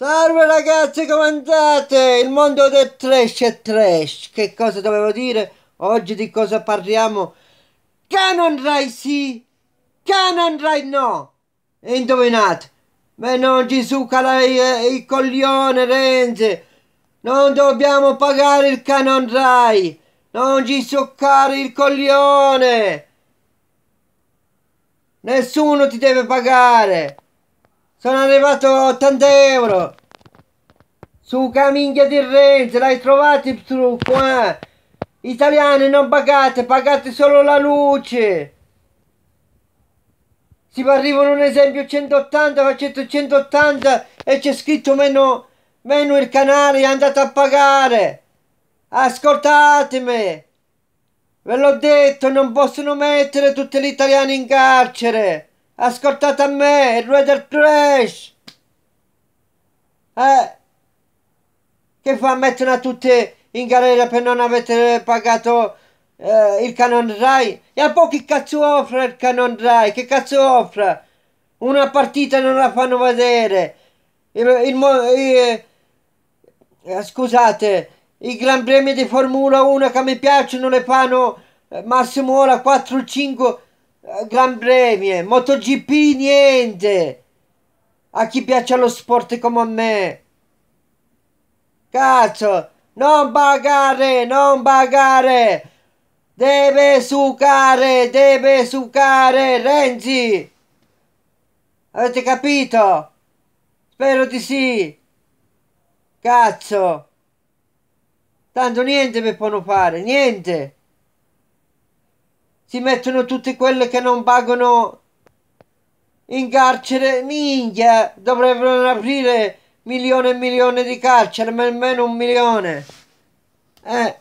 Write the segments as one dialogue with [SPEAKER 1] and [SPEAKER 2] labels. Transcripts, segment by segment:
[SPEAKER 1] Salve ragazzi, come andate? Il mondo del trash è trash. Che cosa dovevo dire? Oggi di cosa parliamo? Canon Rai sì, Canon Rai no. E indovinate, ma non ci succa eh, il coglione Renzi. Non dobbiamo pagare il Canon Rai. Non ci succare il coglione. Nessuno ti deve pagare. Sono arrivato a 80 euro! Su caminchia di Renzi, l'hai trovato il trucco, Italiani non pagate, pagate solo la luce! Si arrivano un esempio 180, facete 180 e c'è scritto meno, meno il canale, andate a pagare! Ascoltatemi! Ve l'ho detto, non possono mettere tutti gli italiani in carcere! Ascoltate a me, il re del trash! Eh? Che fa mettere a tutti in galera per non aver pagato eh, il Canon Rai? E a pochi cazzo offre il Canon Rai? Che cazzo offre? Una partita non la fanno vedere. Il, il, il, eh, scusate, i Gran Premi di Formula 1 che mi piacciono le fanno eh, massimo ora 4-5 eh, Gran Premio, MotoGP niente. A chi piace lo sport come a me. Cazzo, non pagare, non pagare. Deve sucare, deve sucare Renzi. Avete capito? Spero di sì. Cazzo. Tanto niente mi possono fare, niente si mettono tutte quelle che non pagano in carcere, minchia, dovrebbero aprire milioni e milioni di carcere, ma almeno un milione. Eh.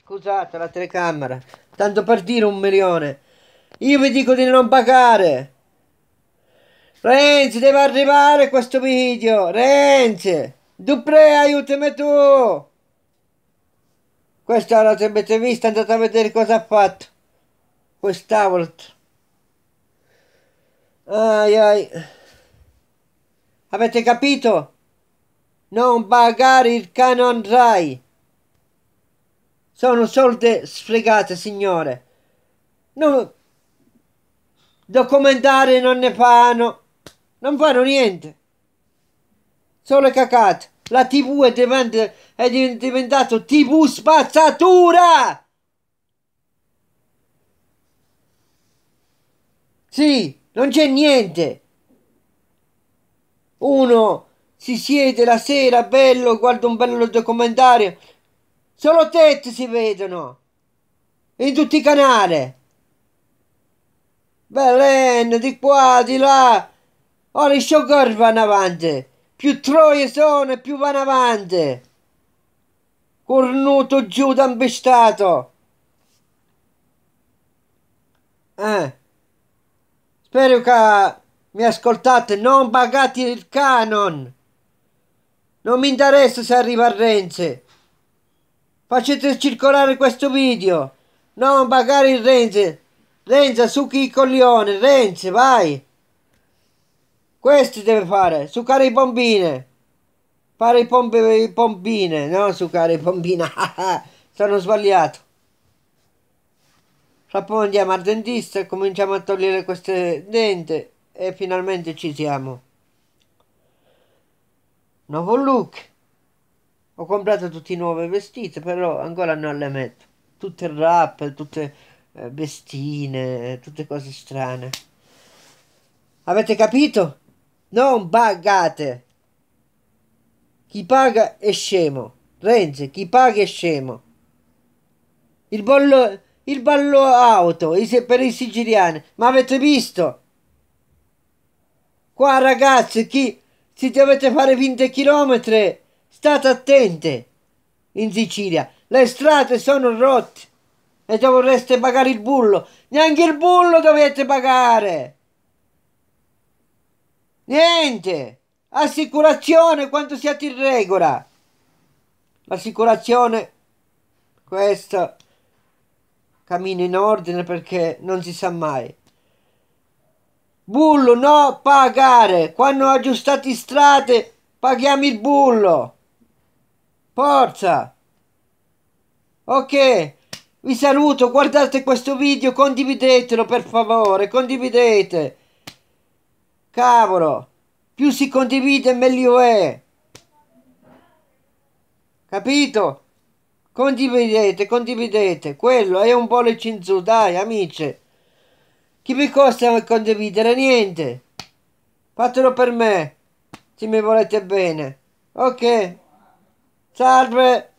[SPEAKER 1] Scusate la telecamera, tanto per dire un milione. Io vi dico di non pagare. Renzi, deve arrivare questo video. Renzi, Dupré, aiutami tu. Questa ora se avete visto andate a vedere cosa ha fatto. Questa volta. Ai ai. Avete capito? Non pagare il canon Rai. Sono soldi sfregate, signore. Non... Documentari non ne fanno. Non fanno niente. Solo cacate. La tv è davanti è diventato TV spazzatura! Sì, non c'è niente. Uno si siede la sera, bello, guarda un bello documentario. Solo tetti si vedono. In tutti i canali. Belen, di qua, di là. Ora i showgirl vanno avanti. Più troie sono più vanno avanti cornuto Giuda imbestato. Eh. Spero che mi ascoltate, non pagate il canon. Non mi interessa se arriva a Renzi. Facete circolare questo video. Non pagare il Renzi. Renzi, succhi il coglione. Renzi, vai. Questo deve fare, succare i bombine. Pare pompe, pompine, no? Sucare pompina. Sono sbagliato. Tra poco andiamo al dentista e cominciamo a togliere queste dente. E finalmente ci siamo. Nuovo look. Ho comprato tutti i nuovi vestiti, però ancora non le metto. Tutte wrap, tutte eh, vestine, tutte cose strane. Avete capito? Non bagate! Chi paga è scemo. Renzi, chi paga è scemo. Il bollo, il ballo auto per i siciliani. Ma avete visto? Qua ragazzi, chi si dovete fare 20 km, state attenti in Sicilia. Le strade sono rotte e dovreste pagare il bullo. Neanche il bullo dovete pagare. Niente assicurazione quando siete in regola. L'assicurazione, questa, cammina in ordine perché non si sa mai. Bullo, no, pagare. Quando aggiustate strade, paghiamo il bullo. Forza. Ok, vi saluto, guardate questo video, condividetelo per favore, condividete. Cavolo più si condivide meglio è. Capito? Condividete, condividete. Quello è un po' buon cinzù, dai amici. Chi vi costa condividere? Niente. Fatelo per me, se mi volete bene. Ok. Salve.